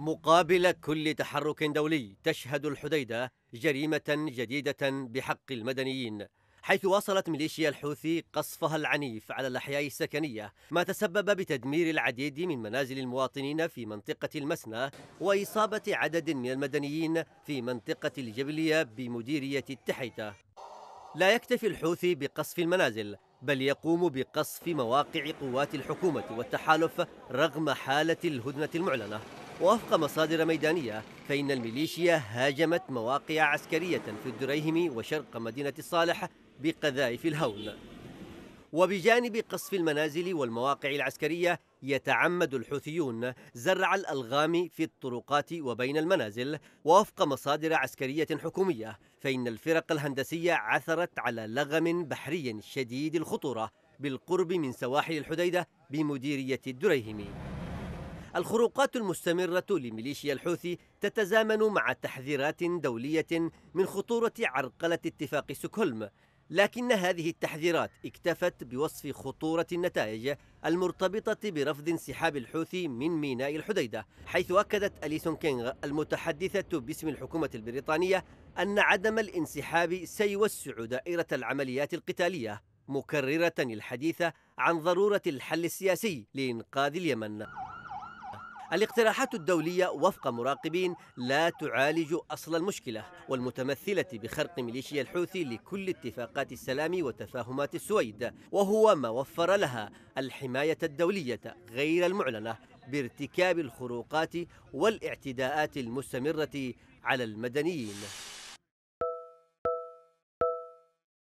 مقابل كل تحرك دولي تشهد الحديدة جريمة جديدة بحق المدنيين حيث واصلت ميليشيا الحوثي قصفها العنيف على الأحياء السكنية ما تسبب بتدمير العديد من منازل المواطنين في منطقة المسنة وإصابة عدد من المدنيين في منطقة الجبلية بمديرية التحيتة لا يكتفي الحوثي بقصف المنازل بل يقوم بقصف مواقع قوات الحكومة والتحالف رغم حالة الهدنة المعلنة ووفق مصادر ميدانية فإن الميليشيا هاجمت مواقع عسكرية في الدريهم وشرق مدينة الصالح بقذائف الهول وبجانب قصف المنازل والمواقع العسكرية يتعمد الحوثيون زرع الألغام في الطرقات وبين المنازل ووفق مصادر عسكرية حكومية فإن الفرق الهندسية عثرت على لغم بحري شديد الخطورة بالقرب من سواحل الحديدة بمديرية الدريهمي الخروقات المستمرة لميليشيا الحوثي تتزامن مع تحذيرات دولية من خطورة عرقلة اتفاق سوكهولم لكن هذه التحذيرات اكتفت بوصف خطورة النتائج المرتبطة برفض انسحاب الحوثي من ميناء الحديدة حيث أكدت أليسون كينغ المتحدثة باسم الحكومة البريطانية أن عدم الانسحاب سيوسع دائرة العمليات القتالية مكررة الحديث عن ضرورة الحل السياسي لإنقاذ اليمن الاقتراحات الدولية وفق مراقبين لا تعالج أصل المشكلة والمتمثلة بخرق ميليشيا الحوثي لكل اتفاقات السلام وتفاهمات السويد وهو ما وفر لها الحماية الدولية غير المعلنة بارتكاب الخروقات والاعتداءات المستمرة على المدنيين